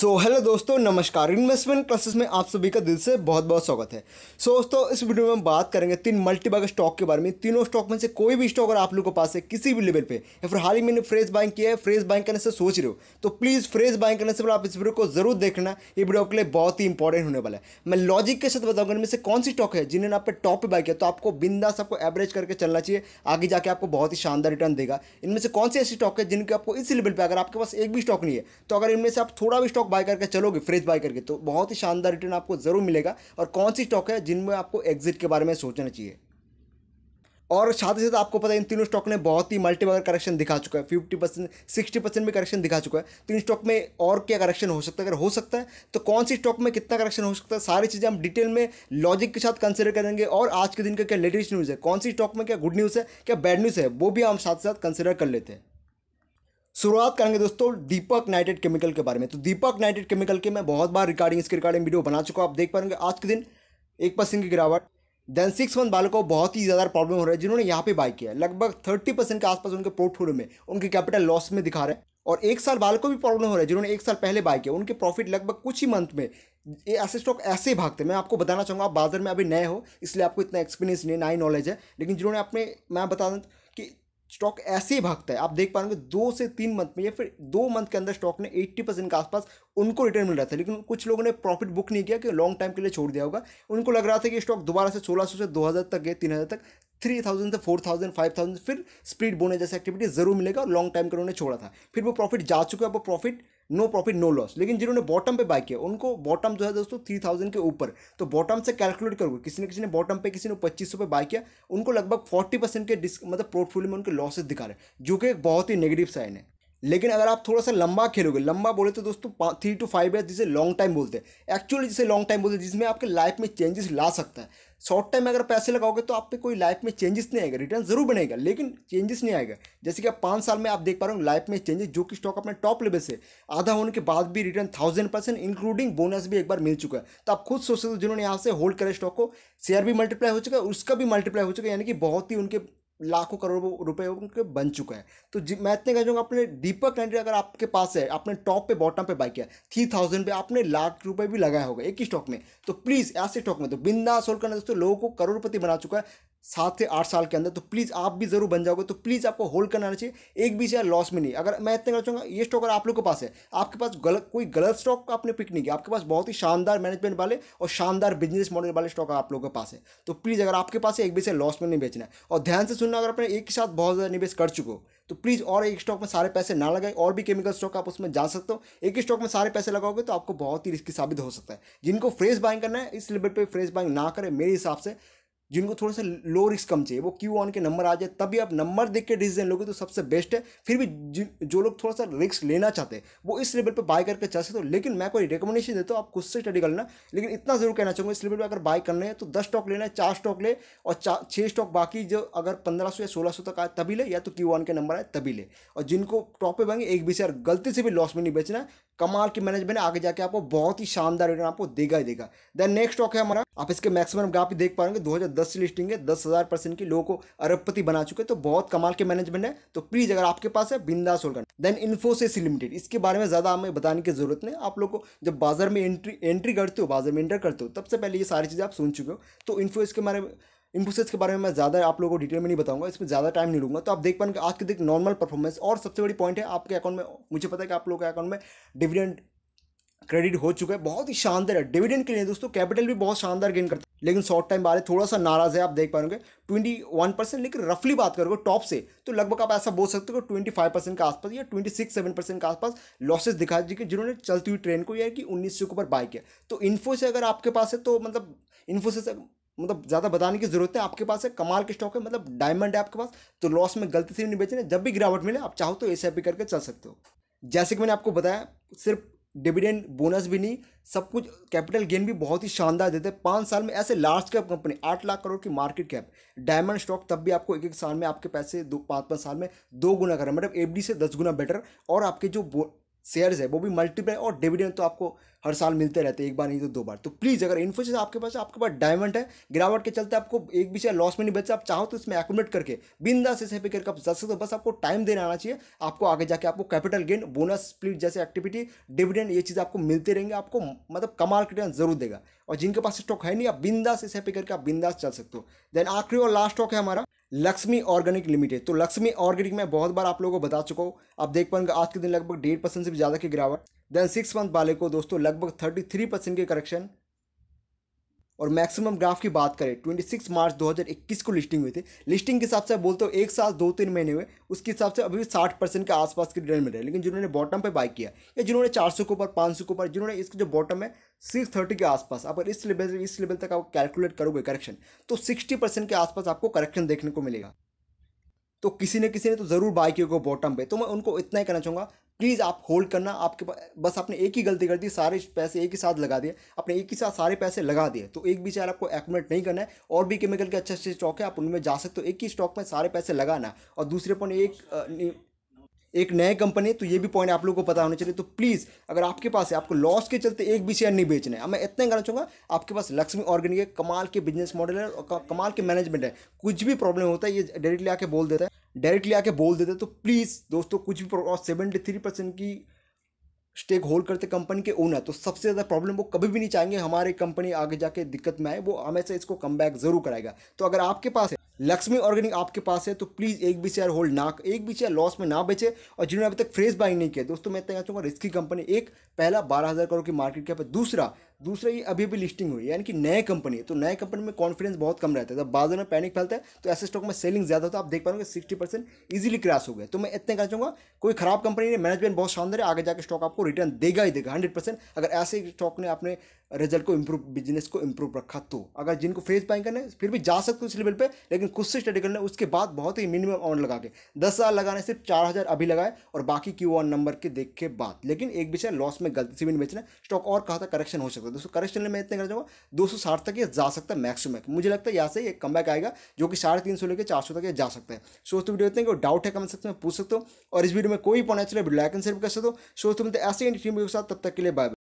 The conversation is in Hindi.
सो so, हेलो दोस्तों नमस्कार इन्वेस्टमेंट क्लासेस में आप सभी का दिल से बहुत बहुत स्वागत है सो so, दोस्तों इस वीडियो में हम बात करेंगे तीन मल्टीबैग स्टॉक के बारे में तीनों स्टॉक में से कोई भी स्टॉक अगर आप लोगों के पास है किसी भी लेवल पे या फिर हाल ही मैंने फ्रेश बाइंग किया है फ्रेश बाइंग करने से सोच रहे हो तो प्लीज़ फ्रेश बाइंग करने से आप इस वीडियो को जरूर देखना ये वीडियो आपके लिए बहुत ही इंपॉर्टेंट होने वाला है मैं लॉजिक के साथ बताऊंगा इनमें से कौन सी स्टॉक है जिन्होंने आप टॉप पर बाई किया तो आपको बिंदा आपको एवरेज करके चलना चाहिए आगे जाके आपको बहुत ही शानदार रिटर्न देगा इनमें से कौन सी ऐसी स्टॉक है जिनके आपको इस लेवल पर अगर आपके पास एक भी स्टॉक नहीं है तो अगर इनमें से आप थोड़ा भी स्टॉक स्टॉक बाय करके चलोगे फ्रेश बाय करके तो बहुत ही शानदार रिटर्न आपको ज़रूर मिलेगा और कौन सी स्टॉक है जिनमें आपको एग्जिट के बारे में सोचना चाहिए और साथ ही साथ आपको पता है इन तीनों स्टॉक ने बहुत ही मल्टीपल करेक्शन दिखा चुका है फिफ्टी परसेंट सिक्सटी परसेंट भी करेक्शन दिखा चुका है तो इन स्टॉक में और क्या करेक्शन हो सकता है अगर हो सकता है तो कौन सी स्टॉक में कितना करेक्शन हो सकता है सारी चीज़ें हम डिटेल में लॉजिक के साथ कंसिडर करेंगे और आज के दिन का क्या लेटेस्ट न्यूज़ है कौन सी स्टॉक में क्या गुड न्यूज़ है क्या बैड न्यूज़ है वो भी हम साथ साथ कंसिडर कर लेते हैं शुरुआत करेंगे दोस्तों दीपक नाइटेड केमिकल के बारे में तो दीपक नाइटेड केमिकल के मैं बहुत बार रिकॉर्डिंग इसके रिकॉर्डिंग वीडियो बना चुका हूँ आप देख पाएंगे आज के दिन एक परसेंट की गिरावट देन सिक्स मंथ वालों को बहुत ही ज़्यादा प्रॉब्लम हो रहा है जिन्होंने यहाँ पे बाई किया लगभग थर्टी परसेंट के आसपास उनके पोर्टफोलियो में उनके कैपिटल लॉस में दिखा रहे हैं और एक साल वालों को भी प्रॉब्लम हो रहा है जिन्होंने एक साल पहले बाई किया उनके प्रॉफिट लगभग कुछ ही मंथ में ये ऐसे स्टॉक ऐसे ही भागते मैं आपको बताना चाहूँगा आप बाजार में अभी नए हो इसलिए आपको इतना एक्सपीरियंस नहीं ना ही नॉलेज है लेकिन जिन्होंने अपने मैं बता दूँ स्टॉक ऐसे ही भागता है आप देख पा रहे दो से तीन मंथ में या फिर दो मंथ के अंदर स्टॉक ने 80 परसेंट के आसपास उनको रिटर्न मिल रहा था लेकिन कुछ लोगों ने प्रॉफिट बुक नहीं किया कि लॉन्ग टाइम के लिए छोड़ दिया होगा उनको लग रहा था कि स्टॉक दोबारा से 1600 से 2000 तक गए 3000 तक 3000 से 4000 थाउजेंड फिर स्प्रीड बोने जैसे एक्टिविटी जरूर मिलेगा और लॉन्ग टाइम के उन्होंने छोड़ा था फिर वो प्रॉफिट जा चुका है वो profit no profit no loss लेकिन जिन्होंने बॉटम पे बाय किया उनको बॉटम जो है दोस्तों थ्री थाउजेंड के ऊपर तो बॉटम से कैलकुलेट करोगे किसी ने किसी ने बॉटम पे किसी ने पच्चीस सौ पे बाय किया उनको लगभग फोर्टी परसेंट के डिस्क मतलब पोर्टफोलियो में उनके लॉसेस दिखा रहे हैं जो कि एक बहुत ही नेगेटिव साइन है लेकिन अगर आप थोड़ा सा लंबा खेलोगे लंबा बोले तो दोस्तों थ्री टू फाइव ईयर जिसे लॉन्ग टाइम बोलते हैं एक्चुअली जिसे लॉन्ग टाइम बोलते हैं जिसमें आपके लाइफ में चेंजेस ला सकता है शॉर्ट टाइम अगर पैसे लगाओगे तो आप पे कोई लाइफ में चेंजेस नहीं आएगा रिटर्न जरूर बनेगा लेकिन चेंजेस नहीं आएगा जैसे कि आप पाँच साल में आप देख पा रहे हो लाइफ में चेंजेस जो कि स्टॉक अपने टॉप लेवल से आधा होने के बाद भी return thousand percent including bonus भी एक बार मिल चुका है तो आप खुद सोचते हो जिन्होंने यहाँ से होल्ड करे स्टॉक को शेयर भी मल्टीप्लाई हो चुका है उसका भी मल्टीप्लाई हो चुका है यानी कि बहुत ही उनके लाखों करोड़ रुपए उनके बन चुका है तो मैं इतने कह जाऊँगा अपने दीपक नंडे अगर आपके पास है आपने टॉप पे बॉटम पे बाई किया थ्री थाउजेंड पे आपने लाख रुपए भी लगाया होगा एक ही स्टॉक में तो प्लीज़ ऐसे स्टॉक में तो बिंदा सोल करना दोस्तों लोगों को करोड़पति बना चुका है सात से आठ साल के अंदर तो प्लीज़ आप भी ज़रूर बन जाओगे तो प्लीज़ आपको होल्ड करना चाहिए एक भी शेयर लॉस में नहीं अगर मैं इतना करना चाहूँगा ये स्टॉक अगर आप लोग के पास है आपके पास गलत कोई गलत स्टॉक आपने पिक नहीं किया आपके पास बहुत ही शानदार मैनेजमेंट वाले और शानदार बिजनेस मॉडल वाले स्टॉक आप लोगों के पास है तो प्लीज़ अगर आपके पास है एक भी शेयर लॉस में नहीं बेचना है और ध्यान से सुनना अगर अपने एक ही साथ बहुत ज़्यादा निवेश कर चुके हो तो प्लीज़ और एक स्टॉक में सारे पैसे ना लगाए और भी केमिकल स्टॉक आप उसमें जा सकते हो एक ही स्टॉक में सारे पैसे लगाओगे तो आपको बहुत ही रिस्की साबित हो सकता है जिनको फ्रेश बाइंग करना है इस लेवल पर फ्रेश बाइंग ना करें मेरे हिसाब से जिनको थोड़ा सा लो रिस्क कम चाहिए वो क्यू ऑन के नंबर आ जाए तभी आप नंबर देख के डिसीजन लोगे तो सबसे बेस्ट है फिर भी जो लोग थोड़ा सा रिस्क लेना चाहते हैं वो इस लेवल पर बाय करके चल सकते हो लेकिन मैं कोई रिकमेंडेशन देता हूँ आप खुद से स्टडी करना लेकिन इतना जरूर कहना चाहूँगा इस लेवल पर अगर बाय करना है तो दस स्टॉक लेना है चार स्टॉक ले और छः स्टॉक बाकी जो अगर पंद्रह या सोलह तक आए तभी ले या तो क्यू ऑन के नंबर आए तभी ले और जिनको टॉप पे बनेंगे एक बीस गलती से भी लॉस में नहीं बेचना कमाल की मैनेजमेंट आगे जाके आपको बहुत ही शानदार रिटर्न आपको देगा ही देगा देन नेक्स्ट स्टॉक है हमारा आप इसके मैक्सिमम ग्राफ देख पाएंगे 2010 से लिस्टिंग है दस हज़ार परसेंट की लोगों को अरबपति बना चुके तो बहुत कमाल के मैनेजमेंट है तो प्लीज़ अगर आपके पास है बिंदास होल्ड करना देन इन्फोसिस लिमिटेड इसके बारे में ज़्यादा हमें बताने की जरूरत नहीं आप लोग को जब बाजार में एंट्री एंट्री करते हो बाजार में एंटर करते हो तब से पहले ये सारी चीज़ें आप सुन चुके हो तो इन्फोसिस के बारे में इन्फोसिस के बारे में मैं ज़्यादा आप लोगों को डिटेल में नहीं बताऊंगा इसमें ज़्यादा टाइम नहीं लूँगा तो आप देख पाएंगे आज के दिन नॉर्मल परफॉर्मेंस और सबसे बड़ी पॉइंट है आपके अकाउंट में मुझे पता है कि आप लोगों के अकाउंट में डिविडेंड क्रेडिट हो चुका है बहुत ही शानदार है डिविडेंड के लिए दोस्तों कैपिटल भी बहुत शानदार गेन करता है लेकिन शॉर्ट टाइम बारे थोड़ा सा नाराज है आप देख पाएंगे ट्वेंटी वन परसेंट लेकिन रफली बात करोगे टॉप से तो लगभग आप ऐसा बोल सकते हो ट्वेंटी फाइव परसेंट के आसपास या ट्वेंटी सिक्स सेवन परसेंट के आसपास लॉसेस दिखा कि जिन्होंने चलती हुई ट्रेन को यह कि उन्नीस सौ के ऊपर बाय किया तो इन्फोसिस अगर आपके पास है तो मतलब इन्फोसिस मतलब ज़्यादा बताने की ज़रूरत है आपके पास है कमाल के स्टॉक है मतलब डायमंड है आपके पास तो लॉस में गलती से भी नहीं बेचने जब भी गिरावट मिले आप चाहो तो ऐसे भी करके चल सकते हो जैसे कि मैंने आपको बताया सिर्फ डिविडेंड बोनस भी नहीं सब कुछ कैपिटल गेन भी बहुत ही शानदार देते हैं पाँच साल में ऐसे लार्ज कैप कंपनी आठ लाख करोड़ की मार्केट कैप डायमंड स्टॉक तब भी आपको एक एक साल में आपके पैसे दो पाँच पाँच साल में दो गुना कर मतलब एफ से दस गुना बेटर और आपके जो शेयर्स है वो भी मल्टीप्लाई और डिविडेंड तो आपको हर साल मिलते रहते हैं एक बार नहीं तो दो बार तो प्लीज़ अगर इन्फोसिस आपके पास आपके पास डायमंड है गिरावट के चलते आपको एक भी शेयर लॉस में नहीं बेचता आप चाहो तो इसमें एकोमेट करके बिंदा से सेफी करके आप जा सकते हो बस आपको टाइम देना आना चाहिए आपको आगे जाके आपको कैपिटल गेन बोनस स्प्लिट जैसे एक्टिविटी डिविडेंड ये चीज़ आपको मिलते रहेंगे आपको मतलब कमाल रिटर्न जरूर देगा और जिनके पास स्टॉक है नहीं आप बिंदा से सेफी करके आप बिंदा चल सकते हो देन आखिरी और लास्ट स्टॉक है हमारा लक्ष्मी ऑर्गेनिक लिमिटेड तो लक्ष्मी ऑर्गेनिक मैं बहुत बार आप लोगों को बता चुका हूँ आप देख पाएंगे आज के दिन लगभग डेढ़ परसेंट से भी ज़्यादा की गिरावट देन सिक्स मंथ वाले को दोस्तों लगभग थर्टी थ्री परसेंट के करेक्शन और मैक्सिमम ग्राफ की बात करें 26 मार्च 2021 को लिस्टिंग हुई थी लिस्टिंग के हिसाब से बोलते हो एक साल दो तीन महीने हुए उसके हिसाब से अभी भी साठ परसेंट के आसपास की रिटर्न मिल रहा है लेकिन जिन्होंने बॉटम पे बाई किया या जिन्होंने चार सौ के ऊपर पाँच सौ के ऊपर जिन्होंने इसके जो बॉटम है सिक्स थर्टी के आसपास अगर इस लेवल इस लेवल तक आप कैलकुलेट करोगे करेक्शन तो सिक्सटी परसेंट के आसपास आपको करेक्शन देखने को मिलेगा तो किसी ने किसी ने तो ज़रूर बाई किया होगा बॉटम पे तो मैं उनको इतना ही कहना चाहूँगा प्लीज़ आप होल्ड करना आपके पास बस आपने एक ही गलती कर दी सारे पैसे एक ही साथ लगा दिए आपने एक ही साथ सारे पैसे लगा दिए तो एक भी चार आपको एक्यूमलेट नहीं करना है और भी केमिकल के अच्छे अच्छे स्टॉक है आप उनमें जा सकते हो एक ही स्टॉक में सारे पैसे लगाना और दूसरे पॉइंट एक एक नए कंपनी है तो ये भी पॉइंट आप लोगों को पता होना चाहिए तो प्लीज़ अगर आपके पास है आपको लॉस के चलते एक भी शेयर नहीं बेचना है मैं इतना कहना चाहूँगा आपके पास लक्ष्मी ऑर्गेनिक है कमाल के बिजनेस मॉडल है और कमाल के मैनेजमेंट है कुछ भी प्रॉब्लम होता है ये डायरेक्टली आके बोल देता है डायरेक्टली आके बोल देता है तो प्लीज़ दोस्तों कुछ भी सेवेंटी थ्री परसेंट की स्टेक होल्ड करते कंपनी के ओनर तो सबसे ज़्यादा प्रॉब्लम वो कभी भी नहीं चाहेंगे हमारे कंपनी आगे जाके दिक्कत में आए वो हमेशा इसको कम जरूर कराएगा तो अगर आपके पास है लक्ष्मी ऑर्गेनिक आपके पास है तो प्लीज़ एक भी शेयर होल्ड ना एक भी शेयर लॉस में ना बेचे और जिन्होंने अभी तक फ्रेश बाइंग नहीं किया दोस्तों मैं कहना चाहूँगा रिस्की कंपनी एक पहला बारह हज़ार करोड़ की मार्केट कैप है दूसरा दूसरा ये अभी भी लिस्टिंग हुई यानी कि नए कंपनी है तो नए कंपनी में कॉन्फिडेंस बहुत कम रहता है जब बाजार में पैनिक फैलता है तो ऐसे स्टॉक में सेलिंग ज़्यादा होता है आप देख पाओगे सिक्सटी परसेंट ईजिली क्रैश हो गया तो मैं इतने कहना चाहूँगा कोई खराब कंपनी ने मैनेजमेंट बहुत शानदार है आगे जाकर स्टॉक आपको रिटर्न देगा ही देगा हंड्रेड परसेंट अगर ऐसे स्टॉक ने अपने रिजल्ट को इम्प्रूव बिजनेस को इम्प्रूव रखा तो अगर जिनको फेस बाइंग करना है फिर भी जा सकते हो इस लेवल पर लेकिन खुद से स्टडी कर लें उसके बाद बहुत ही मिनिमम अमाउंट लगा के दस हज़ार लगाने सिर्फ चार हज़ार अभी लगाए और बाकी क्यू वन नंबर के देख के बाद लेकिन एक विषय लॉस में गलती से भी नहीं बेचना स्टॉक और कहा था करेक्शन हो सकता है दोस्तों करेक्शन में इतने कर जाऊँगा दो सौ साठ तक ये जा सकता है मैक्सिमम मैक मुझे लगता है यहाँ से एक कम आएगा जो कि साढ़े तीन सौ लेकर चार सौ तक ये जा सकता है सो तो वीडियो इतने डाउट है कमेंट सेक्शन में पूछ सकते हो और इस वीडियो में कोई पॉइंट अच्छा वीडियो एंड शेयर कर सकते हो सो मिलते ऐसे ही टीम के साथ तब तक के लिए बाय